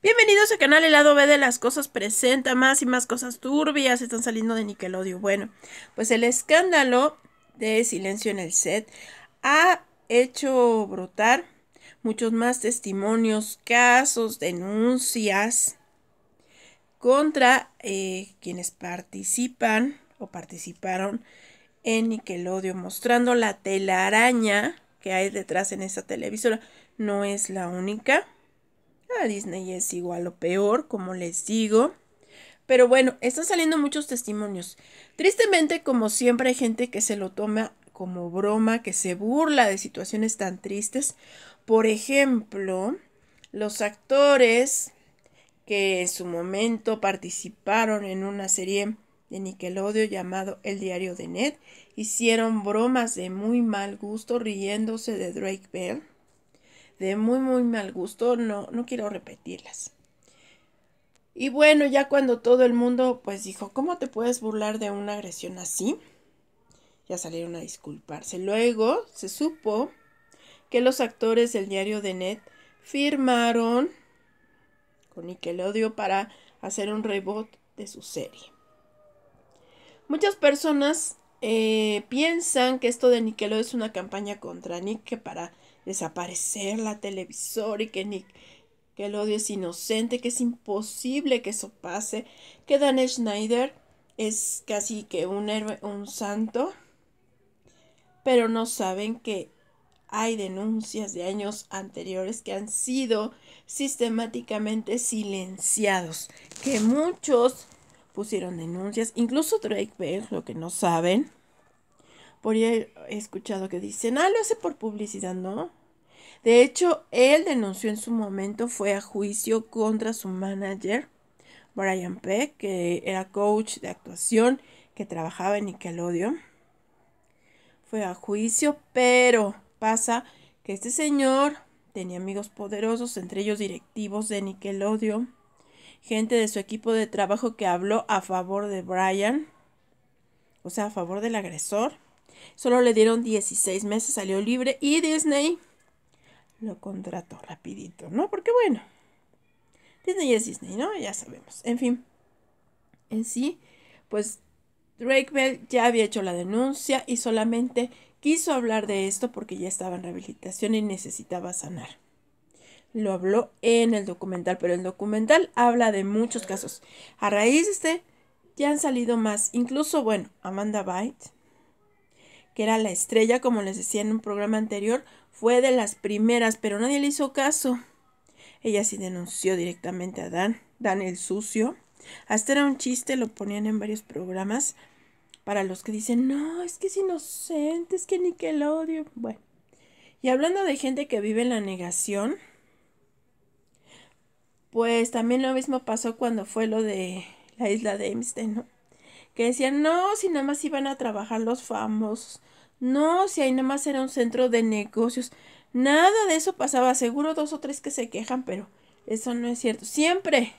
Bienvenidos al canal El lado B de las cosas presenta más y más cosas turbias están saliendo de Nickelodeon. Bueno, pues el escándalo de silencio en el set ha hecho brotar muchos más testimonios, casos, denuncias contra eh, quienes participan o participaron en Nickelodeon, mostrando la telaraña que hay detrás en esa televisora. No es la única a Disney es igual o peor, como les digo. Pero bueno, están saliendo muchos testimonios. Tristemente, como siempre, hay gente que se lo toma como broma, que se burla de situaciones tan tristes. Por ejemplo, los actores que en su momento participaron en una serie de Nickelodeon llamado El Diario de Ned hicieron bromas de muy mal gusto riéndose de Drake Bell de muy, muy mal gusto, no, no quiero repetirlas. Y bueno, ya cuando todo el mundo pues dijo, ¿cómo te puedes burlar de una agresión así? Ya salieron a disculparse. Luego se supo que los actores del diario de Net firmaron con Nickelodeon para hacer un reboot de su serie. Muchas personas eh, piensan que esto de Nickelodeon es una campaña contra Nick para desaparecer la televisora y que que el odio es inocente, que es imposible que eso pase, que Dan Schneider es casi que un héroe, un santo, pero no saben que hay denuncias de años anteriores que han sido sistemáticamente silenciados, que muchos pusieron denuncias, incluso Drake Bell, lo que no saben, por he escuchado que dicen, ah, lo hace por publicidad, ¿no? De hecho, él denunció en su momento, fue a juicio contra su manager, Brian Peck, que era coach de actuación, que trabajaba en Nickelodeon. Fue a juicio, pero pasa que este señor tenía amigos poderosos, entre ellos directivos de Nickelodeon, gente de su equipo de trabajo que habló a favor de Brian, o sea, a favor del agresor Solo le dieron 16 meses, salió libre y Disney lo contrató rapidito, ¿no? Porque bueno, Disney es Disney, ¿no? Ya sabemos. En fin, en sí, pues Drake Bell ya había hecho la denuncia y solamente quiso hablar de esto porque ya estaba en rehabilitación y necesitaba sanar. Lo habló en el documental, pero el documental habla de muchos casos. A raíz de este, ya han salido más. Incluso, bueno, Amanda Bight, que era la estrella, como les decía en un programa anterior, fue de las primeras, pero nadie le hizo caso. Ella sí denunció directamente a Dan, Dan el sucio. Hasta era un chiste, lo ponían en varios programas. Para los que dicen, no, es que es inocente, es que ni odio. Bueno. Y hablando de gente que vive en la negación, pues también lo mismo pasó cuando fue lo de la isla de Amstein, ¿no? que decían, no, si nada más iban a trabajar los famosos, no, si ahí nada más era un centro de negocios, nada de eso pasaba, seguro dos o tres que se quejan, pero eso no es cierto, siempre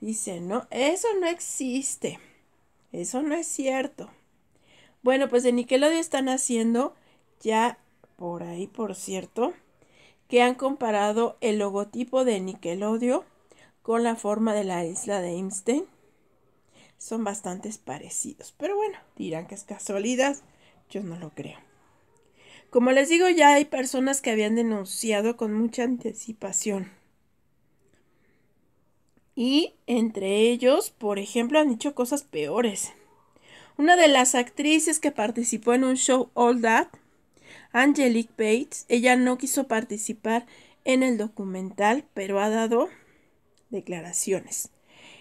dicen, no, eso no existe, eso no es cierto. Bueno, pues de Nickelodeon están haciendo ya por ahí, por cierto, que han comparado el logotipo de Nickelodeon con la forma de la isla de Einstein son bastantes parecidos. Pero bueno, dirán que es casualidad. Yo no lo creo. Como les digo, ya hay personas que habían denunciado con mucha anticipación. Y entre ellos, por ejemplo, han dicho cosas peores. Una de las actrices que participó en un show All That, Angelique Bates, ella no quiso participar en el documental, pero ha dado declaraciones.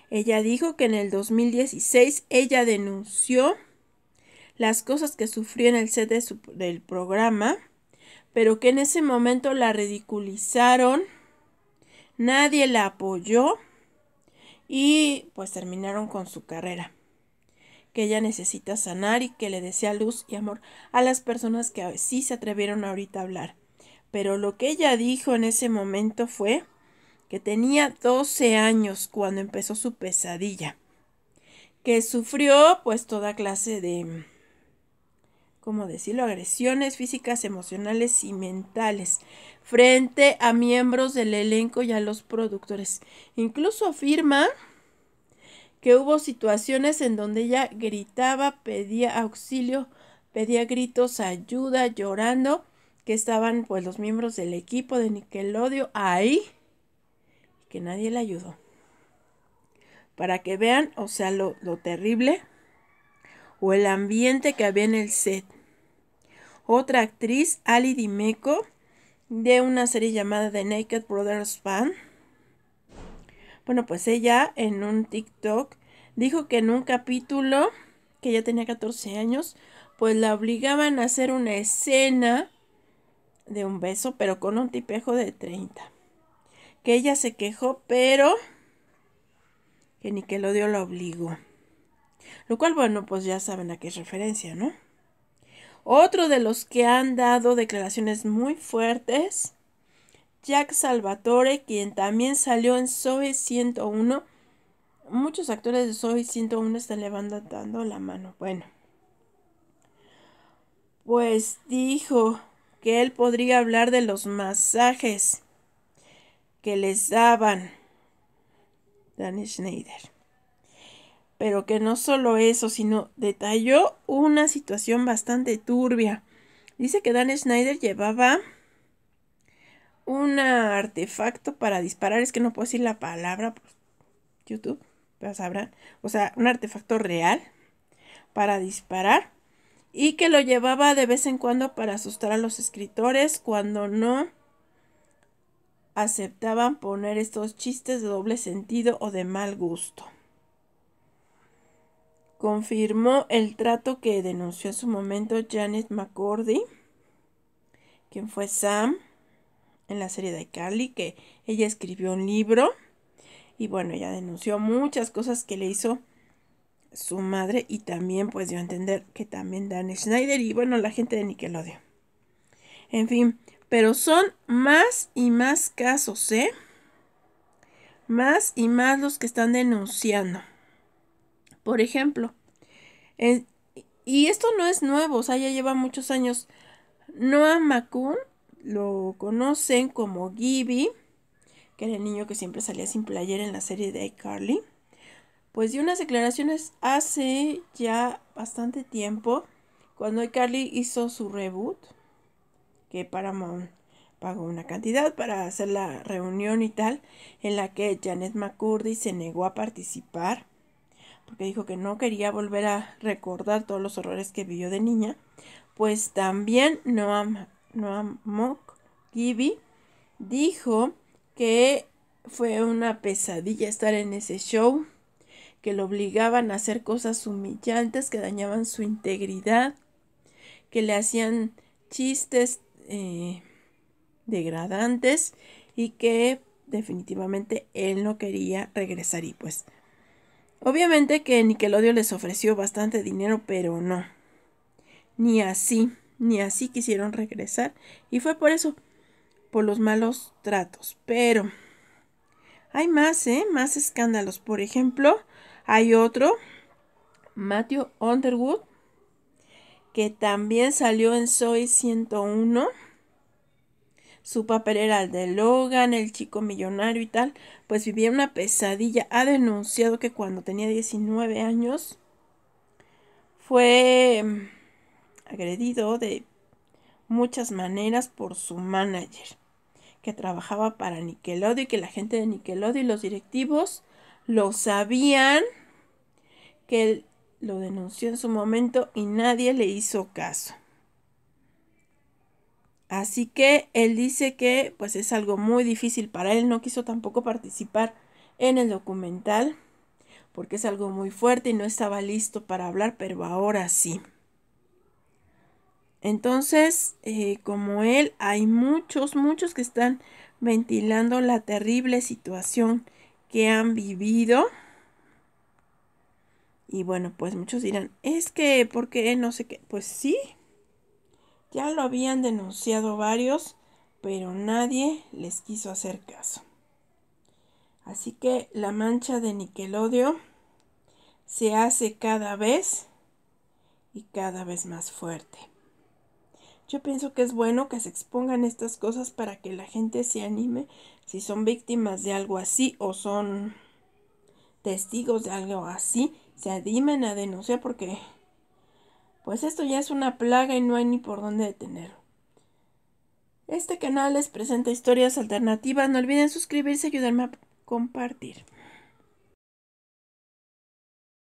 Ella dijo que en el 2016 ella denunció las cosas que sufrió en el set del programa, pero que en ese momento la ridiculizaron, nadie la apoyó y pues terminaron con su carrera. Que ella necesita sanar y que le desea luz y amor a las personas que sí se atrevieron ahorita a hablar. Pero lo que ella dijo en ese momento fue que tenía 12 años cuando empezó su pesadilla, que sufrió pues toda clase de, ¿cómo decirlo?, agresiones físicas, emocionales y mentales frente a miembros del elenco y a los productores. Incluso afirma que hubo situaciones en donde ella gritaba, pedía auxilio, pedía gritos, ayuda, llorando, que estaban pues los miembros del equipo de Nickelodeon ahí que nadie le ayudó. Para que vean, o sea, lo, terrible o el ambiente que había en el set. Otra actriz, Ali Dimeco, de una serie llamada The Naked Brothers Fan. Bueno, pues ella en un TikTok dijo que en un capítulo, que ya tenía 14 años, pues la obligaban a hacer una escena de un beso, pero con un tipejo de 30 que ella se quejó, pero que ni que lo dio la obligó. Lo cual, bueno, pues ya saben a qué es referencia, ¿no? Otro de los que han dado declaraciones muy fuertes, Jack Salvatore, quien también salió en Zoe 101. Muchos actores de soy 101 están levantando la mano. Bueno, pues dijo que él podría hablar de los masajes que les daban Dan Schneider. Pero que no solo eso, sino detalló una situación bastante turbia. Dice que Dan Schneider llevaba un artefacto para disparar. Es que no puedo decir la palabra. Pues, YouTube, pero sabrán. O sea, un artefacto real para disparar. Y que lo llevaba de vez en cuando para asustar a los escritores cuando no aceptaban poner estos chistes de doble sentido o de mal gusto. Confirmó el trato que denunció en su momento Janet McCordy, quien fue Sam en la serie de Carly, que ella escribió un libro y bueno, ella denunció muchas cosas que le hizo su madre y también pues dio a entender que también Dan Schneider y bueno, la gente de Nickelodeon. En fin, pero son más y más casos, ¿eh? Más y más los que están denunciando. Por ejemplo, y esto no es nuevo, o sea, ya lleva muchos años. Noah McCoon lo conocen como Gibby, que era el niño que siempre salía sin player en la serie de iCarly. Pues dio unas declaraciones hace ya bastante tiempo, cuando iCarly hizo su reboot que Paramount pagó una cantidad para hacer la reunión y tal, en la que Janet McCurdy se negó a participar, porque dijo que no quería volver a recordar todos los horrores que vivió de niña, pues también Noam, Noam Gibby dijo que fue una pesadilla estar en ese show, que lo obligaban a hacer cosas humillantes que dañaban su integridad, que le hacían chistes eh, degradantes y que definitivamente él no quería regresar y pues obviamente que Nickelodeon les ofreció bastante dinero pero no ni así ni así quisieron regresar y fue por eso por los malos tratos pero hay más ¿eh? más escándalos por ejemplo hay otro Matthew Underwood que también salió en Soy 101 su papel era el de Logan, el chico millonario y tal, pues vivía una pesadilla. Ha denunciado que cuando tenía 19 años fue mm, agredido de muchas maneras por su manager, que trabajaba para Nickelodeon y que la gente de Nickelodeon y los directivos lo sabían, que él lo denunció en su momento y nadie le hizo caso. Así que él dice que pues es algo muy difícil para él, no quiso tampoco participar en el documental porque es algo muy fuerte y no estaba listo para hablar, pero ahora sí. Entonces, eh, como él, hay muchos, muchos que están ventilando la terrible situación que han vivido. Y bueno, pues muchos dirán, es que, ¿por qué no sé qué? Pues sí, ya lo habían denunciado varios, pero nadie les quiso hacer caso. Así que la mancha de Nickelodeon se hace cada vez y cada vez más fuerte. Yo pienso que es bueno que se expongan estas cosas para que la gente se anime si son víctimas de algo así o son testigos de algo así, se animen a denunciar porque pues esto ya es una plaga y no hay ni por dónde detenerlo. Este canal les presenta historias alternativas. No olviden suscribirse y ayudarme a compartir.